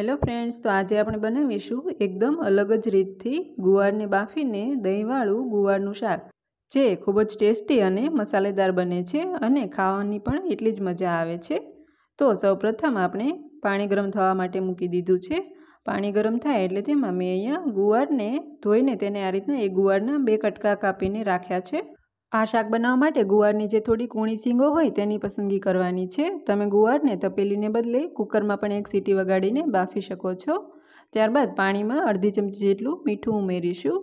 hello friends તો આજે આપણે બનાવીશું એકદમ અલગ જ રીતથી ગુવારને બાફીને દહીંવાળું ગુવારનું શાક જે ખૂબ જ ટેસ્ટી અને મસાલેદાર બને છે અને ખાવાની પણ એટલી જ મજા આવે છે તો સૌપ્રથમ આપણે પાણી ગરમ થવા માટે મૂકી દીધું છે પાણી ગરમ થાય એટલે તેમાં મેં અહીંયા ગુવારને ધોઈને તેને આ રીતના એ ગુવારના બે કટકા કાપીને રાખ્યા છે આ શાક બનાવવા માટે ગુવારની જે થોડી કૂણી સીંગો હોય તેની પસંદગી કરવાની છે તમે ગુવારને તપેલીને બદલે કુકરમાં પણ એક સીટી વગાડીને બાફી શકો છો ત્યારબાદ પાણીમાં અડધી ચમચી જેટલું મીઠું ઉમેરીશું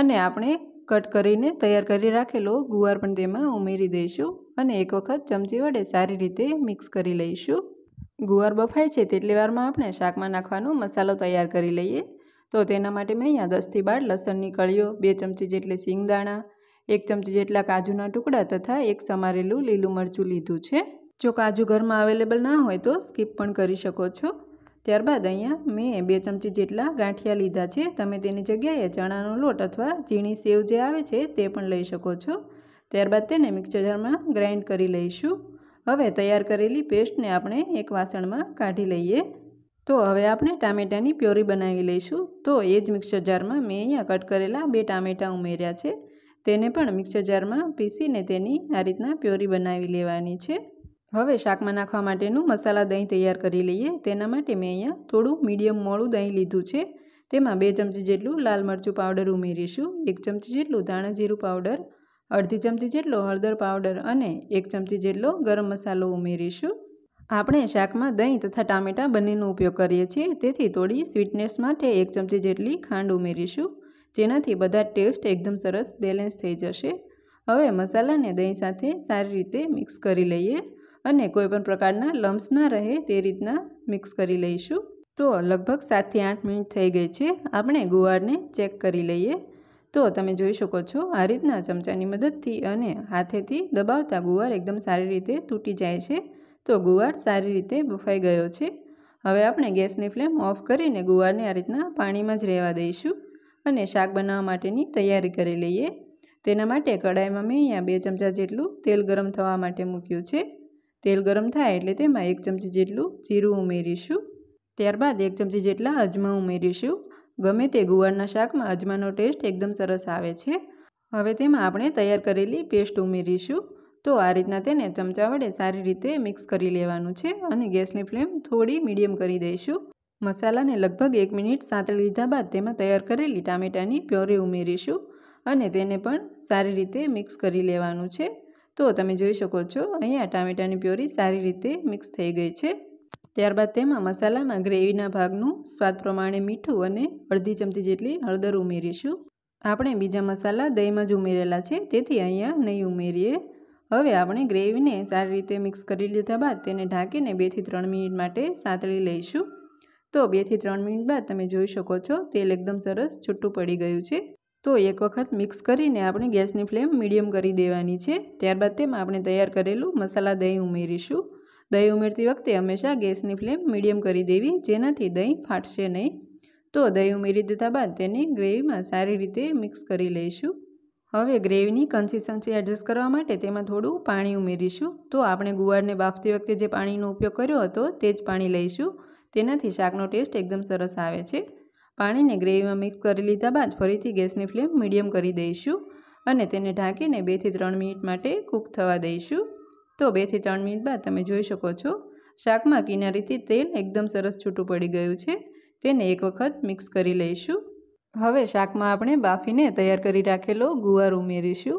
અને આપણે કટ કરીને તૈયાર કરી રાખેલો ગુવાર પણ તેમાં ઉમેરી દઈશું અને એક વખત ચમચી વડે સારી રીતે મિક્સ કરી લઈશું ગુવાર બફાય છે તેટલી વારમાં આપણે શાકમાં નાખવાનો મસાલો તૈયાર કરી લઈએ તો તેના માટે મેં અહીંયા દસથી બાર લસણની કળીઓ બે ચમચી જેટલી સિંગદાણા એક ચમચી જેટલા કાજુના ટુકડા તથા એક સમારેલું લીલું મરચું લીધું છે જો કાજુ ઘરમાં અવેલેબલ ના હોય તો સ્કીપ પણ કરી શકો છો ત્યારબાદ અહીંયા મેં બે ચમચી જેટલા ગાંઠિયા લીધા છે તમે તેની જગ્યાએ ચણાનો લોટ અથવા ઝીણી સેવ જે આવે છે તે પણ લઈ શકો છો ત્યારબાદ તેને મિક્સર જારમાં ગ્રાઇન્ડ કરી લઈશું હવે તૈયાર કરેલી પેસ્ટને આપણે એક વાસણમાં કાઢી લઈએ તો હવે આપણે ટામેટાની પ્યોરી બનાવી લઈશું તો એ જ મિક્સર જારમાં મેં અહીંયા કટ કરેલા બે ટામેટાં ઉમેર્યા છે તેને પણ મિક્સર જારમાં પીસીને તેની આ રીતના પ્યોરી બનાવી લેવાની છે હવે શાકમાં નાખવા માટેનું મસાલા દહીં તૈયાર કરી લઈએ તેના માટે મેં અહીંયા થોડું મીડિયમ મોળું દહીં લીધું છે તેમાં બે ચમચી જેટલું લાલ મરચું પાવડર ઉમેરીશું એક ચમચી જેટલું ધાણાજીરું પાવડર અડધી ચમચી જેટલો હળદર પાવડર અને એક ચમચી જેટલો ગરમ મસાલો ઉમેરીશું આપણે શાકમાં દહીં તથા ટામેટાં બંનેનો ઉપયોગ કરીએ છીએ તેથી થોડી સ્વીટનેસ માટે એક ચમચી જેટલી ખાંડ ઉમેરીશું જેનાથી બધા ટેસ્ટ એકદમ સરસ બેલેન્સ થઈ જશે હવે મસાલાને દહીં સાથે સારી રીતે મિક્સ કરી લઈએ અને કોઈપણ પ્રકારના લમ્સ ના રહે તે રીતના મિક્સ કરી લઈશું તો લગભગ સાતથી આઠ મિનિટ થઈ ગઈ છે આપણે ગુવારને ચેક કરી લઈએ તો તમે જોઈ શકો છો આ રીતના ચમચાની મદદથી અને હાથેથી દબાવતા ગુવાર એકદમ સારી રીતે તૂટી જાય છે તો ગુવાર સારી રીતે બફાઈ ગયો છે હવે આપણે ગેસની ફ્લેમ ઓફ કરીને ગુવારને આ રીતના પાણીમાં જ રહેવા દઈશું અને શાક બનાવવા માટેની તૈયારી કરી લઈએ તેના માટે કડાઈમાં મેં અહીંયા બે ચમચા જેટલું તેલ ગરમ થવા માટે મૂક્યું છે તેલ ગરમ થાય એટલે તેમાં એક ચમચી જેટલું જીરું ઉમેરીશું ત્યારબાદ એક ચમચી જેટલા અજમા ઉમેરીશું ગમે તે ગુવારના શાકમાં અજમાનો ટેસ્ટ એકદમ સરસ આવે છે હવે તેમાં આપણે તૈયાર કરેલી પેસ્ટ ઉમેરીશું તો આ રીતના તેને ચમચા વડે સારી રીતે મિક્સ કરી લેવાનું છે અને ગેસની ફ્લેમ થોડી મીડિયમ કરી દઈશું મસાલાને લગભગ એક મિનિટ સાંતળી લીધા બાદ તેમાં તૈયાર કરેલી ટામેટાની પ્યોરી ઉમેરીશું અને તેને પણ સારી રીતે મિક્સ કરી લેવાનું છે તો તમે જોઈ શકો છો અહીંયા ટામેટાની પ્યોરી સારી રીતે મિક્સ થઈ ગઈ છે ત્યારબાદ તેમાં મસાલામાં ગ્રેવીના ભાગનું સ્વાદ પ્રમાણે મીઠું અને અડધી ચમચી જેટલી હળદર ઉમેરીશું આપણે બીજા મસાલા દહીંમાં જ ઉમેરેલા છે તેથી અહીંયા નહીં ઉમેરીએ હવે આપણે ગ્રેવીને સારી રીતે મિક્સ કરી લીધા બાદ તેને ઢાંકીને બેથી ત્રણ મિનિટ માટે સાંતળી લઈશું તો બેથી ત્રણ મિનિટ બાદ તમે જોઈ શકો છો તેલ એકદમ સરસ છૂટું પડી ગયું છે તો એક વખત મિક્સ કરીને આપણે ગેસની ફ્લેમ મીડિયમ કરી દેવાની છે ત્યારબાદ તેમાં આપણે તૈયાર કરેલું મસાલા દહીં ઉમેરીશું દહીં ઉમેરતી વખતે હંમેશા ગેસની ફ્લેમ મીડિયમ કરી દેવી જેનાથી દહીં ફાટશે નહીં તો દહીં ઉમેરી દીધા બાદ તેને ગ્રેવીમાં સારી રીતે મિક્સ કરી લઈશું હવે ગ્રેવીની કન્સિસ્ટન્સી એડજસ્ટ કરવા માટે તેમાં થોડું પાણી ઉમેરીશું તો આપણે ગુવારને બાફતી વખતે જે પાણીનો ઉપયોગ કર્યો હતો તે જ પાણી લઈશું તેનાથી શાકનો ટેસ્ટ એકદમ સરસ આવે છે પાણીને ગ્રેવીમાં મિક્સ કરી લીધા બાદ ફરીથી ગેસની ફ્લેમ મીડિયમ કરી દઈશું અને તેને ઢાંકીને બેથી ત્રણ મિનિટ માટે કૂક થવા દઈશું તો બેથી ત્રણ મિનિટ બાદ તમે જોઈ શકો છો શાકમાં કિનારીથી તેલ એકદમ સરસ છૂટું પડી ગયું છે તેને એક વખત મિક્સ કરી લઈશું હવે શાકમાં આપણે બાફીને તૈયાર કરી રાખેલો ગુવાર ઉમેરીશું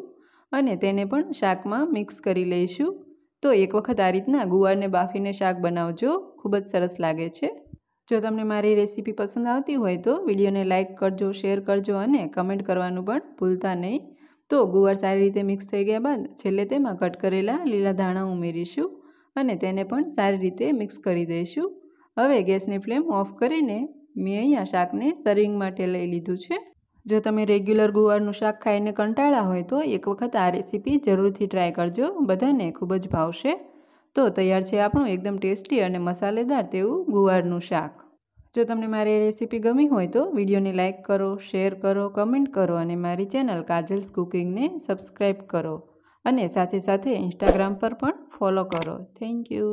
અને તેને પણ શાકમાં મિક્સ કરી લઈશું તો એક વખત આ રીતના ગુવારને બાફીને શાક બનાવજો ખૂબ જ સરસ લાગે છે જો તમને મારી રેસીપી પસંદ આવતી હોય તો વિડીયોને લાઇક કરજો શેર કરજો અને કમેન્ટ કરવાનું પણ ભૂલતા નહીં તો ગુવાર સારી રીતે મિક્સ થઈ ગયા બાદ છેલ્લે તેમાં કટ કરેલા લીલા ધાણા ઉમેરીશું અને તેને પણ સારી રીતે મિક્સ કરી દઈશું હવે ગેસની ફ્લેમ ઓફ કરીને મેં અહીંયા શાકને સર્વિંગ માટે લઈ લીધું છે જો તમે રેગ્યુલર ગુવારનું શાક ખાઈને કંટાળા હોય તો એક વખત આ રેસીપી જરૂરથી ટ્રાય કરજો બધાને ખૂબ જ ભાવશે તો તૈયાર છે આપણું એકદમ ટેસ્ટી અને મસાલેદાર તેવું ગુવારનું શાક જો તમને મારી રેસીપી ગમી હોય તો વિડીયોને લાઇક કરો શેર કરો કમેન્ટ કરો અને મારી ચેનલ કાજલ્સ કુકિંગને સબસ્ક્રાઈબ કરો અને સાથે સાથે ઇન્સ્ટાગ્રામ પર પણ ફોલો કરો થેન્ક યુ